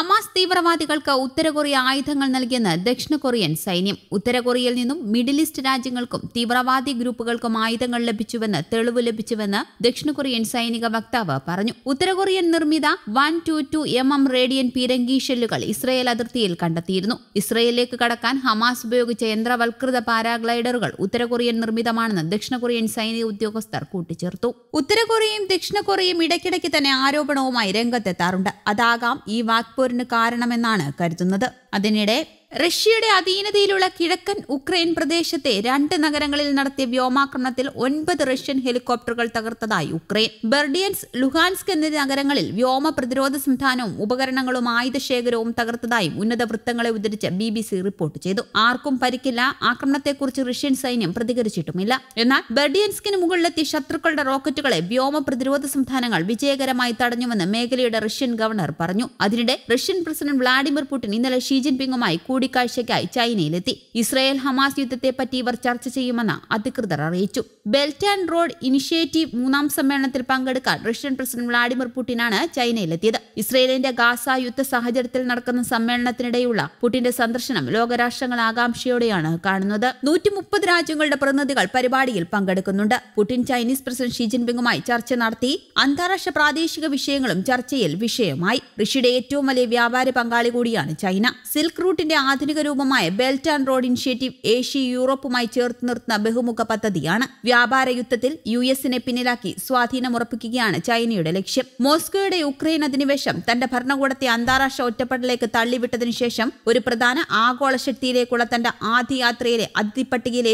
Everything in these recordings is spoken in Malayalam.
ഹമാസ് തീവ്രവാദികൾക്ക് ഉത്തര കൊറിയ ആയുധങ്ങൾ നൽകിയെന്ന് ദക്ഷിണ കൊറിയൻ സൈന്യം ഉത്തര കൊറിയയിൽ നിന്നും മിഡിൽ ഈസ്റ്റ് രാജ്യങ്ങൾക്കും തീവ്രവാദി ഗ്രൂപ്പുകൾക്കും ആയുധങ്ങൾ ലഭിച്ചുവെന്ന് തെളിവ് ലഭിച്ചുവെന്ന് ദക്ഷിണ കൊറിയൻ സൈനിക വക്താവ് പറഞ്ഞു ഉത്തര കൊറിയൻ നിർമ്മിത one two two M M റേഡിയൻ പീരങ്കി ഷെല്ലുകൾ ഇസ്രയേൽ അതിർത്തിയിൽ കണ്ടെത്തിയിരുന്നു ഇസ്രയേലിലേക്ക് കടക്കാൻ ഹമാസ് ഉപയോഗിച്ച യന്ത്രവൽകൃത പാരാഗ്ലൈഡറുകൾ ഉത്തര കൊറിയൻ നിർമ്മിതമാണെന്ന് ദക്ഷിണ കൊറിയൻ സൈനിക ഉദ്യോഗസ്ഥർ കൂട്ടിച്ചേർത്തു ഉത്തര കൊറിയയും ദക്ഷിണ കൊറിയയും ഇടയ്ക്കിടയ്ക്ക് തന്നെ ആരോപണവുമായി രംഗത്തെത്താറുണ്ട് അതാകാം ഈ വാക്പൂർ പോരിന് കാരണമെന്നാണ് കരുതുന്നത് അതിനിടെ റഷ്യയുടെ അധീനതയിലുള്ള കിഴക്കൻ ഉക്രൈൻ പ്രദേശത്തെ രണ്ട് നഗരങ്ങളിൽ നടത്തിയ വ്യോമാക്രമണത്തിൽ ഒൻപത് റഷ്യൻ ഹെലികോപ്റ്ററുകൾ തകർത്തതായി ഉക്രൈൻ ബെർഡിയൻസ് ലുഹാൻസ്ക് എന്നീ നഗരങ്ങളിൽ വ്യോമ പ്രതിരോധ സംവിധാനവും ഉപകരണങ്ങളും ആയുധശേഖരവും തകർത്തതായും ഉന്നത വൃത്തങ്ങളെ ഉദ്ധരിച്ച് ബി ബി സി റിപ്പോർട്ട് ചെയ്തു ആർക്കും പരിക്കില്ല ആക്രമണത്തെക്കുറിച്ച് റഷ്യൻ സൈന്യം പ്രതികരിച്ചിട്ടുമില്ല എന്നാൽ ബെർഡിയൻസ്കിന് മുകളിലെത്തിയ ശത്രുക്കളുടെ റോക്കറ്റുകളെ വ്യോമ പ്രതിരോധ സംവിധാനങ്ങൾ വിജയകരമായി തടഞ്ഞുവെന്ന് മേഖലയുടെ റഷ്യൻ ഗവർണർ പറഞ്ഞു അതിനിടെ റഷ്യൻ പ്രസിഡന്റ് വ്ളാഡിമിർ പുടിൻ ഇന്നലെ ഷീജിൻ ജിൻപിങ്ങുമായി കൂടിക്കാഴ്ചയ്ക്കായി ചൈനയിലെത്തി ഇസ്രായേൽ ഹമാസ് യുദ്ധത്തെപ്പറ്റി ഇവർ ചർച്ച ചെയ്യുമെന്ന് അധികൃതർ അറിയിച്ചു ബെൽറ്റ് ആൻഡ് റോഡ് ഇനിഷ്യേറ്റീവ് മൂന്നാം സമ്മേളനത്തിൽ പങ്കെടുക്കാൻ റഷ്യൻ പ്രസിഡന്റ് വ്ളാഡിമിർ പുടിനാണ് ചൈനയിലെത്തിയത് ഇസ്രയേലിന്റെ ഗാസ യുദ്ധ സാഹചര്യത്തിൽ നടക്കുന്ന സമ്മേളനത്തിനിടെയുള്ള പുടിന്റെ സന്ദർശനം ലോകരാഷ്ട്രങ്ങൾ ആകാംക്ഷയോടെയാണ് കാണുന്നത് നൂറ്റിമുപ്പത് രാജ്യങ്ങളുടെ പ്രതിനിധികൾ പരിപാടിയിൽ പങ്കെടുക്കുന്നുണ്ട് പുടിൻ ചൈനീസ് പ്രസിഡന്റ് ഷീ ജിൻപിങ്ങുമായി ചർച്ച നടത്തി അന്താരാഷ്ട്ര പ്രാദേശിക വിഷയങ്ങളും ചർച്ചയിൽ വിഷയമായി ഋഷിയുടെ ഏറ്റവും വലിയ വ്യാപാര പങ്കാളി കൂടിയാണ് ചൈന സിൽക്ക് റൂട്ടിന്റെ ആധുനിക രൂപമായ belt and road initiative Asia യൂറോപ്പുമായി ചേർത്ത് നിർത്തുന്ന ബഹുമുഖ പദ്ധതിയാണ് വ്യാപാര യുദ്ധത്തിൽ യു എസിനെ പിന്നിലാക്കി സ്വാധീനം ഉറപ്പിക്കുകയാണ് ചൈനയുടെ ലക്ഷ്യം മോസ്കോയുടെ യുക്രൈൻ അധിനിവേശ ശേഷം തന്റെ ഭരണകൂടത്തെ അന്താരാഷ്ട്ര ഒറ്റപ്പെടലേക്ക് തള്ളിവിട്ടതിനു ശേഷം ഒരു പ്രധാന ആഗോള ശക്തിയിലേക്കുള്ള തന്റെ ആദ്യ യാത്രയിലെ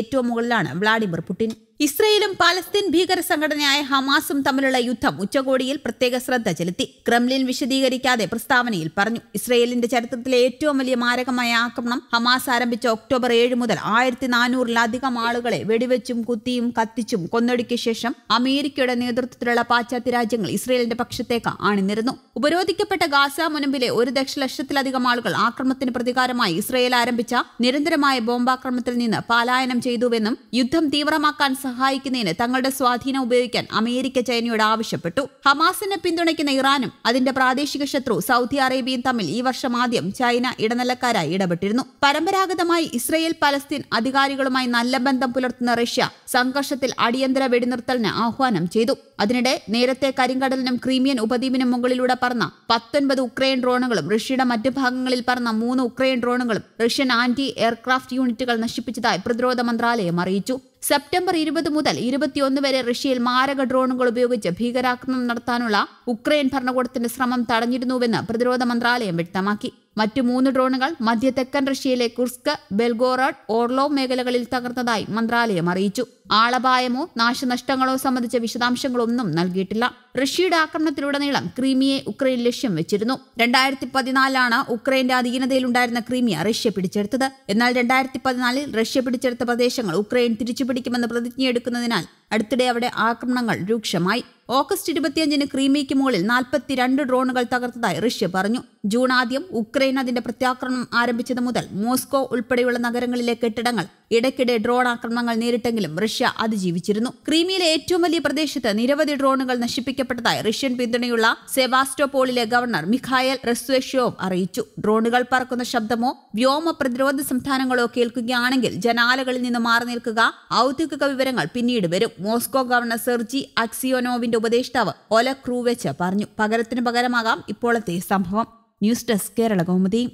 ഏറ്റവും മുകളിലാണ് വ്ളാഡിമിർ പുടിൻ ഇസ്രയേലും പാലസ്തീൻ ഭീകര സംഘടനയായ ഹമാസും തമ്മിലുള്ള യുദ്ധം ഉച്ചകോടിയിൽ പ്രത്യേക ശ്രദ്ധ ചെലുത്തി ക്രെംലിൻ വിശദീകരിക്കാതെ പ്രസ്താവനയിൽ പറഞ്ഞു ഇസ്രയേലിന്റെ ചരിത്രത്തിലെ ഏറ്റവും വലിയ മാരകമായ ആക്രമണം ഹമാസ് ആരംഭിച്ച ഒക്ടോബർ ഏഴ് മുതൽ ആയിരത്തി നാനൂറിലധികം ആളുകളെ വെടിവെച്ചും കുത്തിയും കത്തിച്ചും കൊന്നൊടുക്കിയ ശേഷം അമേരിക്കയുടെ നേതൃത്വത്തിലുള്ള പാശ്ചാത്യ രാജ്യങ്ങൾ ഇസ്രയേലിന്റെ പക്ഷത്തേക്ക് ആണിന്നിരുന്നു ഉപരോധിക്കപ്പെട്ട ഗാസ മുനമ്പിലെ ഒരു ദശലക്ഷത്തിലധികം ആളുകൾ ആക്രമണത്തിന് പ്രതികാരമായി ഇസ്രയേൽ ആരംഭിച്ച നിരന്തരമായ ബോംബാക്രമണത്തിൽ നിന്ന് പലായനം ചെയ്തുവെന്നും യുദ്ധം തീവ്രമാക്കാൻ സഹായിക്കുന്നതിന് തങ്ങളുടെ സ്വാധീനം ഉപയോഗിക്കാൻ അമേരിക്ക ചൈനയോട് ആവശ്യപ്പെട്ടു ഹമാസിനെ പിന്തുണയ്ക്കുന്ന ഇറാനും അതിന്റെ പ്രാദേശിക ശത്രു സൗദി അറേബ്യയും തമ്മിൽ ഈ വർഷം ആദ്യം ചൈന ഇടനിലക്കാരായി ഇടപെട്ടിരുന്നു പരമ്പരാഗതമായി ഇസ്രയേൽ പലസ്തീൻ അധികാരികളുമായി നല്ല ബന്ധം പുലർത്തുന്ന റഷ്യ സംഘർഷത്തിൽ അടിയന്തര വെടിനിർത്തലിന് ആഹ്വാനം ചെയ്തു അതിനിടെ നേരത്തെ കരിങ്കടലിനും ക്രീമിയൻ ഉപദ്വീപിനും മുകളിലൂടെ പറന്ന പത്തൊൻപത് ഉക്രൈൻ ഡ്രോണുകളും റഷ്യയുടെ മറ്റ് ഭാഗങ്ങളിൽ പറന്ന മൂന്ന് ഉക്രൈൻ ഡ്രോണുകളും റഷ്യൻ ആന്റി എയർക്രാഫ്റ്റ് യൂണിറ്റുകൾ നശിപ്പിച്ചതായി പ്രതിരോധ മന്ത്രാലയം അറിയിച്ചു സെപ്റ്റംബർ ഇരുപത് മുതൽ ഇരുപത്തിയൊന്ന് വരെ റഷ്യയിൽ മാരക ഡ്രോണുകൾ ഉപയോഗിച്ച് ഭീകരാക്രമണം നടത്താനുള്ള ഉക്രൈൻ ഭരണകൂടത്തിന്റെ ശ്രമം തടഞ്ഞിരുന്നുവെന്ന് പ്രതിരോധ മന്ത്രാലയം വ്യക്തമാക്കി മറ്റു മൂന്ന് ഡ്രോണുകൾ മധ്യ തെക്കൻ റഷ്യയിലെ കുർസ്ക് ബെൽഗോറഡ് ഓർലോവ് മേഖലകളിൽ തകർത്തതായി മന്ത്രാലയം അറിയിച്ചു ആളപായമോ നാശനഷ്ടങ്ങളോ സംബന്ധിച്ച വിശദാംശങ്ങളൊന്നും നൽകിയിട്ടില്ല റഷ്യയുടെ ആക്രമണത്തിലുടനീളം ക്രീമിയെ ഉക്രൈൻ ലക്ഷ്യം വെച്ചിരുന്നു രണ്ടായിരത്തി പതിനാലാണ് ഉക്രൈന്റെ അധീനതയിലുണ്ടായിരുന്ന ക്രീമിയ റഷ്യ പിടിച്ചെടുത്തത് എന്നാൽ രണ്ടായിരത്തി പതിനാലിൽ റഷ്യ പിടിച്ചെടുത്ത പ്രദേശങ്ങൾ ഉക്രൈൻ തിരിച്ചുപിടിക്കുമെന്ന് പ്രതിജ്ഞയെടുക്കുന്നതിനാൽ അടുത്തിടെ അവിടെ ആക്രമണങ്ങൾ രൂക്ഷമായി ഓഗസ്റ്റ് ഇരുപത്തിയഞ്ചിന് ക്രീമിയയ്ക്ക് മുകളിൽ നാൽപ്പത്തിരണ്ട് ഡ്രോണുകൾ തകർത്തതായി റഷ്യ പറഞ്ഞു ജൂൺ ആദ്യം ഉക്രൈൻ അതിന്റെ പ്രത്യാക്രമണം ആരംഭിച്ചത് മുതൽ മോസ്കോ ഉൾപ്പെടെയുള്ള നഗരങ്ങളിലെ കെട്ടിടങ്ങൾ ഇടയ്ക്കിടെ ഡ്രോൺ ആക്രമണങ്ങൾ നേരിട്ടെങ്കിലും റഷ്യ റഷ്യ അതിജീവിച്ചിരുന്നു ക്രീമിയയിലെ ഏറ്റവും വലിയ പ്രദേശത്ത് നിരവധി ഡ്രോണുകൾ നശിപ്പിക്കപ്പെട്ടതായി റഷ്യൻ പിന്തുണയുള്ള സെവാസ്റ്റോപോളിലെ ഗവർണർ മിഖായൽ റെസ്വേഷ്യോവ് അറിയിച്ചു ഡ്രോണുകൾ പറക്കുന്ന ശബ്ദമോ വ്യോമ പ്രതിരോധ സംവിധാനങ്ങളോ കേൾക്കുകയാണെങ്കിൽ ജനാലകളിൽ നിന്ന് മാറി നിൽക്കുക ഔദ്യോഗിക വിവരങ്ങൾ പിന്നീട് വരും മോസ്കോ ഗവർണർ സെർജി അക്സിയോനോവിന്റെ ഉപദേഷ്ടാവ് ഒല ക്രൂവെച്ച് പറഞ്ഞു പകരത്തിന് പകരമാകാം ഇപ്പോഴത്തെ സംഭവം ന്യൂസ് ഡെസ്ക് കേരള കൗമുദി